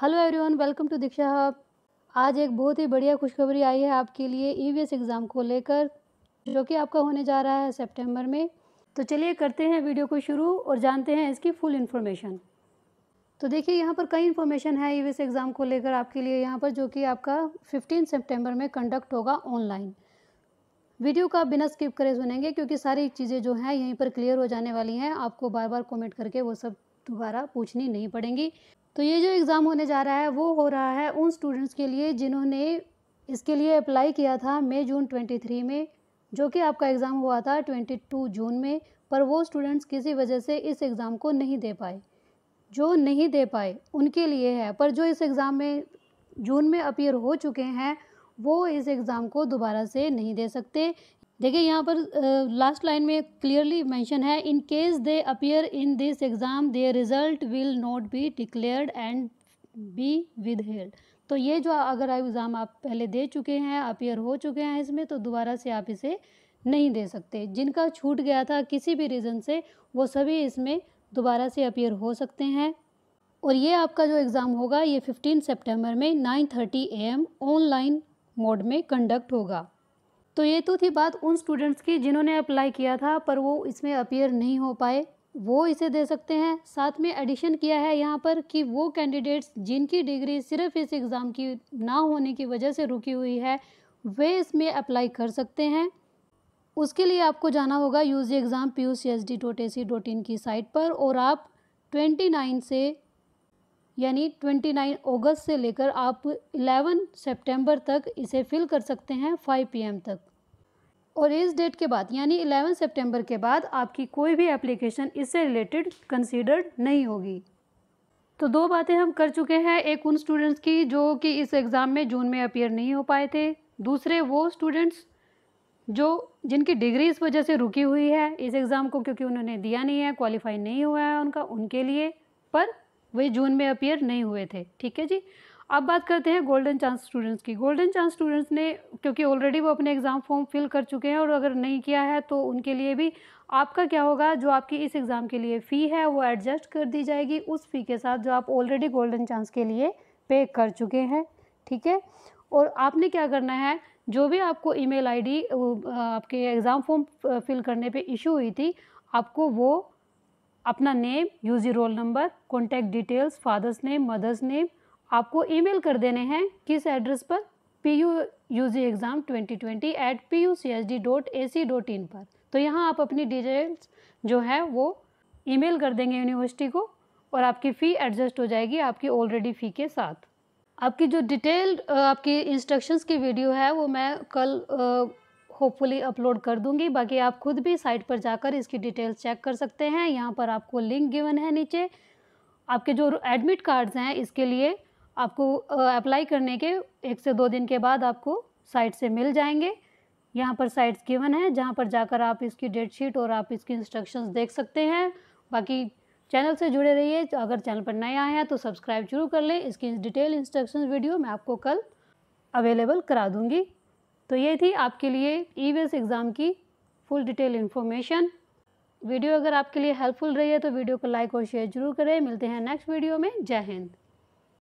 hello everyone welcome to Diksha hub आज एक बहुत ही बढ़िया खुशखबरी आई है आपके लिए ईवीएस e एग्ज़ाम को लेकर जो कि आपका होने जा रहा है सितंबर में तो चलिए करते हैं वीडियो को शुरू और जानते हैं इसकी फुल इन्फॉर्मेशन तो देखिए यहाँ पर कई इन्फॉर्मेशन है ई e एग्ज़ाम को लेकर आपके लिए यहाँ पर जो कि आपका फिफ्टीन सेप्टेम्बर में कंडक्ट होगा ऑनलाइन वीडियो का बिना स्किप करे सुनेंगे क्योंकि सारी चीज़ें जो हैं यहीं पर क्लियर हो जाने वाली हैं आपको बार बार कमेंट करके वो सब दोबारा पूछनी नहीं पड़ेंगी तो ये जो एग्ज़ाम होने जा रहा है वो हो रहा है उन स्टूडेंट्स के लिए जिन्होंने इसके लिए अप्लाई किया था मई जून 23 में जो कि आपका एग्ज़ाम हुआ था 22 जून में पर वो स्टूडेंट्स किसी वजह से इस एग्ज़ाम को नहीं दे पाए जो नहीं दे पाए उनके लिए है पर जो इस एग्ज़ाम में जून में अपीयर हो चुके हैं वो इस एग्ज़ाम को दोबारा से नहीं दे सकते देखिए यहाँ पर लास्ट लाइन में क्लियरली मेंशन है in case they appear in this exam their result will not be declared and be withheld तो ये जो अगर एग्ज़ाम आप पहले दे चुके हैं अपियर हो चुके हैं इसमें तो दोबारा से आप इसे नहीं दे सकते जिनका छूट गया था किसी भी रीज़न से वो सभी इसमें दोबारा से अपियर हो सकते हैं और ये आपका जो एग्ज़ाम होगा ये फिफ्टीन सेप्टेम्बर में नाइन एम ऑनलाइन मोड में कंडक्ट होगा तो ये तो थी बात उन स्टूडेंट्स की जिन्होंने अप्लाई किया था पर वो इसमें अपियर नहीं हो पाए वो इसे दे सकते हैं साथ में एडिशन किया है यहाँ पर कि वो कैंडिडेट्स जिनकी डिग्री सिर्फ इस एग्ज़ाम की ना होने की वजह से रुकी हुई है वे इसमें अप्लाई कर सकते हैं उसके लिए आपको जाना होगा UG exam P U C S D dot A C dot in की साइट पर और आप ट्वेंटी नाइन से यानी 29 अगस्त से लेकर आप 11 सितंबर तक इसे फिल कर सकते हैं 5 पीएम तक और इस डेट के बाद यानी 11 सितंबर के बाद आपकी कोई भी एप्लीकेशन इससे रिलेटेड कंसीडर्ड नहीं होगी तो दो बातें हम कर चुके हैं एक उन स्टूडेंट्स की जो कि इस एग्ज़ाम में जून में अपियर नहीं हो पाए थे दूसरे वो स्टूडेंट्स जो जिनकी डिग्री इस वजह से रुकी हुई है इस एग्ज़ाम को क्योंकि उन्होंने दिया नहीं है क्वालिफाई नहीं हुआ है उनका उनके लिए पर वे जून में अपियर नहीं हुए थे ठीक है जी अब बात करते हैं गोल्डन चांस स्टूडेंट्स की गोल्डन चांस स्टूडेंट्स ने क्योंकि ऑलरेडी वो अपने एग्ज़ाम फॉर्म फिल कर चुके हैं और अगर नहीं किया है तो उनके लिए भी आपका क्या होगा जो आपकी इस एग्ज़ाम के लिए फ़ी है वो एडजस्ट कर दी जाएगी उस फ़ी के साथ जो आप ऑलरेडी गोल्डन चांस के लिए पे कर चुके हैं ठीक है और आपने क्या करना है जो भी आपको ईमेल आईडी आपके एग्ज़ाम फॉर्म फिल करने पे इशू हुई थी आपको वो अपना name UG roll number contact details father's name mother's name आपको ईमेल कर देने हैं किस एड्रेस पर P U U G exam twenty twenty at P U C H D dot A C dot in पर तो यहाँ आप अपनी डिटेल्स जो है वो ईमेल कर देंगे यूनिवर्सिटी को और आपकी फ़ी एडजस्ट हो जाएगी आपकी ऑलरेडी फ़ी के साथ आपकी जो डिटेल्ड आपकी इंस्ट्रक्शंस की वीडियो है वो मैं कल होपफुली अपलोड कर दूंगी बाकी आप खुद भी साइट पर जाकर इसकी डिटेल्स चेक कर सकते हैं यहाँ पर आपको लिंक गिवन है नीचे आपके जो एडमिट कार्ड्स हैं इसके लिए आपको अप्लाई करने के एक से दो दिन के बाद आपको साइट से मिल जाएंगे यहाँ पर साइट्स गिवन है जहाँ पर जाकर आप इसकी डेट शीट और आप इसकी इंस्ट्रक्शंस देख सकते हैं बाकी चैनल से जुड़े रहिए अगर चैनल पर नए आए हैं तो सब्सक्राइब जरूर कर लें इसकी डिटेल इंस्ट्रक्शन वीडियो मैं आपको कल अवेलेबल करा दूँगी तो ये थी आपके लिए ई वेस्ट एग्ज़ाम की फुल डिटेल इन्फॉर्मेशन वीडियो अगर आपके लिए हेल्पफुल रही है तो वीडियो को लाइक और शेयर जरूर करें मिलते हैं नेक्स्ट वीडियो में जय हिंद